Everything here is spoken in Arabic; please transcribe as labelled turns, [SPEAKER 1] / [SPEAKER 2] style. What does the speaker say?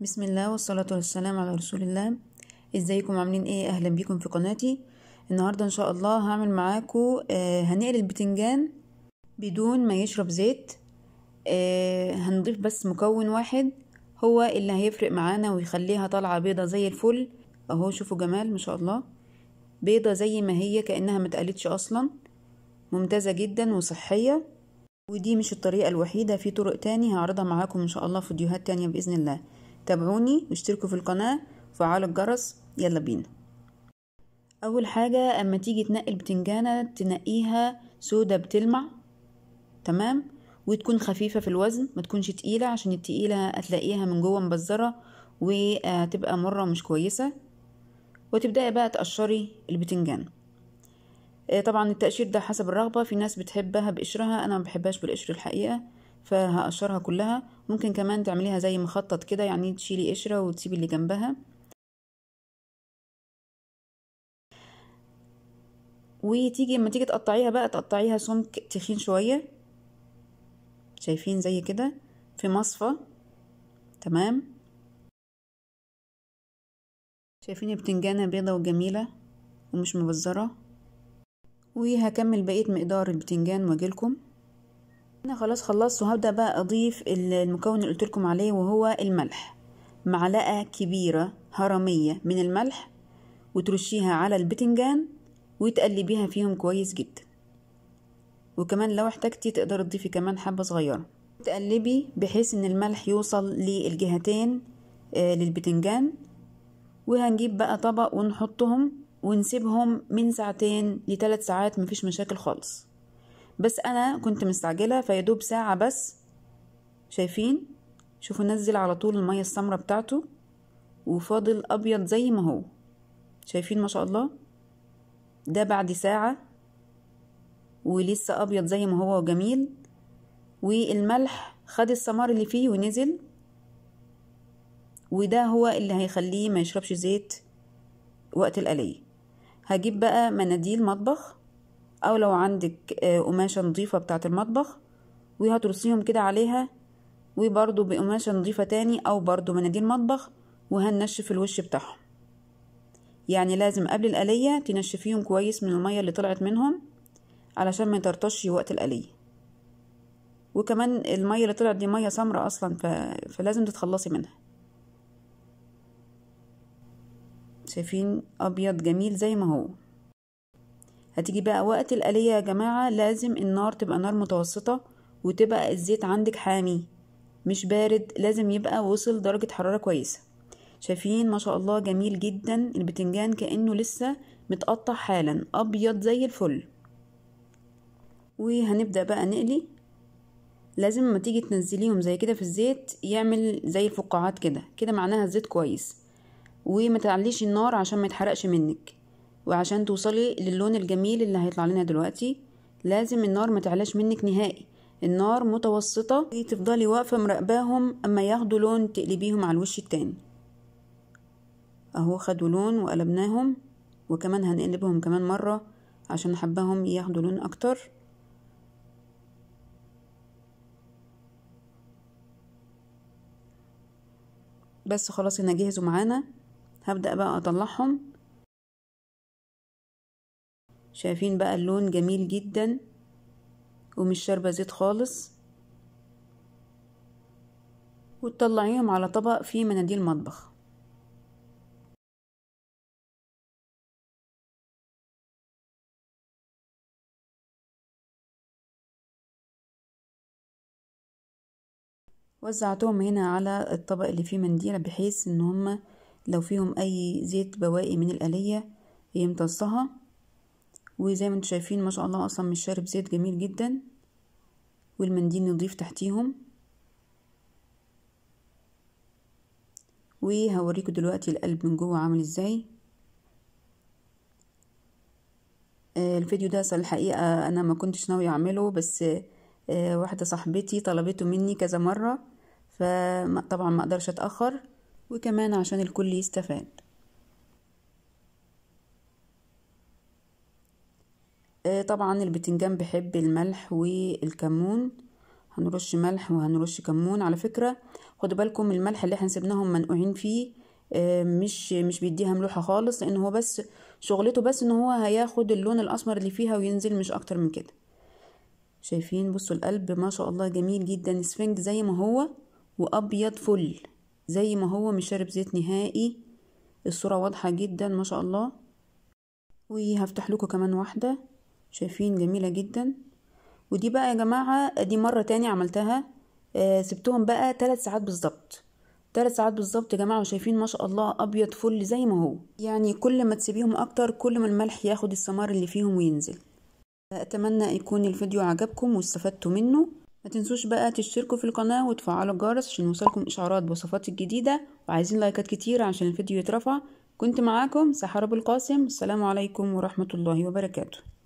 [SPEAKER 1] بسم الله والصلاة والسلام على رسول الله ازيكم عاملين ايه اهلا بيكم في قناتي النهاردة ان شاء الله هعمل معاكم آه هنقل البتنجان بدون ما يشرب زيت آه هنضيف بس مكون واحد هو اللي هيفرق معانا ويخليها طالعة بيضة زي الفل اهو شوفوا جمال ما شاء الله بيضة زي ما هي كأنها متقلتش اصلا ممتازة جدا وصحية ودي مش الطريقة الوحيدة في طرق تاني هعرضها معاكم ان شاء الله في فيديوهات تانية بإذن الله تابعوني واشتركوا في القناة وفعلوا الجرس يلا بينا أول حاجة أما تيجي تنقي البتنجانة تنقيها سودة بتلمع تمام وتكون خفيفة في الوزن ما تكونش تقيلة عشان التقيلة هتلاقيها من جوه مبزرة وتبقى مرة مش كويسة وتبدأي بقى تقشري البتنجان آه، طبعا التقشير ده حسب الرغبة في ناس بتحبها بقشرها أنا ما بحبهاش بالقشر الحقيقة فهقشرها كلها ممكن كمان تعمليها زي مخطط كده يعني تشيلي قشرة وتسيبي اللي جنبها وتيجي اما تيجي تقطعيها بقى تقطعيها سمك تخين شوية شايفين زي كده في مصفى تمام شايفين البتنجانة بيضة وجميلة ومش مبزرة وهكمل بقية مقدار البتنجان واجيلكم انا خلاص خلصت وهبدا بقى اضيف المكون اللي قلت لكم عليه وهو الملح معلقه كبيره هرميه من الملح وترشيها على البتنجان وتقلبيها فيهم كويس جدا وكمان لو احتجتي تقدري تضيفي كمان حبه صغيره تقلبي بحيث ان الملح يوصل للجهتين آه، للبتنجان وهنجيب بقى طبق ونحطهم ونسيبهم من ساعتين لثلاث ساعات مفيش مشاكل خالص بس انا كنت مستعجله فيدوب ساعه بس شايفين شوفوا نزل على طول الميه السمرة بتاعته وفاضل ابيض زي ما هو شايفين ما شاء الله ده بعد ساعه ولسه ابيض زي ما هو وجميل والملح خد السمار اللي فيه ونزل وده هو اللي هيخليه ما يشربش زيت وقت القلي هجيب بقى مناديل مطبخ او لو عندك آه، قماشة نظيفة بتاعة المطبخ وهترصيهم كده عليها وبرضو بقماشة نظيفة تاني او برضو مناديل مطبخ وهنشف الوش بتاعهم يعني لازم قبل الألية تنشفيهم كويس من المية اللي طلعت منهم علشان ما يطرطش وقت الألية وكمان المية اللي طلعت دي مية سمرة اصلا ف... فلازم تتخلصي منها شايفين ابيض جميل زي ما هو هتيجي بقى وقت الآلية يا جماعة لازم النار تبقى نار متوسطة وتبقى الزيت عندك حامي مش بارد لازم يبقى وصل درجة حرارة كويسة شايفين ما شاء الله جميل جدا البتنجان كأنه لسه متقطع حالا أبيض زي الفل وهنبدأ بقى نقلي لازم ما تيجي تنزليهم زي كده في الزيت يعمل زي الفقاعات كده كده معناها الزيت كويس وما تعليش النار عشان ما يتحرقش منك وعشان توصلي للون الجميل اللي هيطلع لنا دلوقتي لازم النار ما تعلاش منك نهائي النار متوسطة تفضلي واقفة مراقباهم أما ياخدوا لون تقلبيهم على الوش التاني أهو خدوا لون وقلبناهم وكمان هنقلبهم كمان مرة عشان حباهم ياخدوا لون أكتر بس خلاص هنا جهزوا معانا هبدأ بقى أطلعهم شايفين بقى اللون جميل جدا ومش شاربة زيت خالص وتطلعيهم على طبق فيه مناديل مطبخ وزعتهم هنا على الطبق اللي فيه منديل بحيث ان هما لو فيهم اي زيت بواقي من الآلية يمتصها وزي ما انتم شايفين ما شاء الله اصلا مش شارب زيت جميل جدا والمنديل نضيف تحتيهم وهوريكم دلوقتي القلب من جوه عامل ازاي آه، الفيديو ده الحقيقة أنا ما كنتش ناوية أعمله بس آه، واحدة صاحبتي طلبته مني كذا مرة فطبعا ما أقدرش أتأخر وكمان عشان الكل يستفاد آه، طبعا البتنجان بحب الملح والكمون هنرش ملح وهنرش كمون على فكرة خدوا بالكم الملح اللي احنا سيبناهم منقوعين فيه آه، مش مش بيديها ملوحة خالص لان هو بس شغلته بس ان هو هياخد اللون الاسمر اللي فيها وينزل مش اكتر من كده شايفين بصوا القلب ما شاء الله جميل جدا سفنج زي ما هو وابيض فل زي ما هو مش شارب زيت نهائي الصورة واضحة جدا ما شاء الله وهفتح لكم كمان واحدة شايفين جميلة جدا ودي بقى يا جماعة دي مرة تاني عملتها آه سبتهم بقى ثلاث ساعات بالظبط ثلاث ساعات بالظبط يا جماعة وشايفين ما شاء الله أبيض فل زي ما هو يعني كل ما تسيبيهم أكتر كل ما الملح ياخد السمار اللي فيهم وينزل أتمنى يكون الفيديو عجبكم واستفدتوا منه ما تنسوش بقى تشتركوا في القناة وتفعلوا الجرس عشان يوصلكم إشعارات بوصفات الجديدة وعايزين لايكات كتير عشان الفيديو يترفع كنت معاكم سحر بالقاسم السلام عليكم ورحمة الله وبركاته